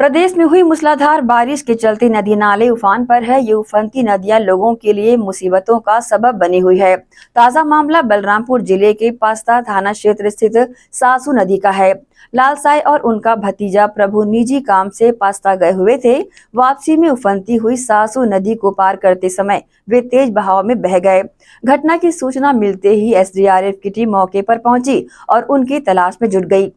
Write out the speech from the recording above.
प्रदेश में हुई मूसलाधार बारिश के चलते नदी नाले उफान पर है ये उफनती नदियां लोगों के लिए मुसीबतों का सबब बनी हुई है ताजा मामला बलरामपुर जिले के पास्ता थाना क्षेत्र स्थित सासू नदी का है लाल साय और उनका भतीजा प्रभु निजी काम से पास्ता गए हुए थे वापसी में उफनती हुई सासू नदी को पार करते समय वे तेज बहाव में बह गए घटना की सूचना मिलते ही एस की टीम मौके पर पहुंची और उनकी तलाश में जुट गई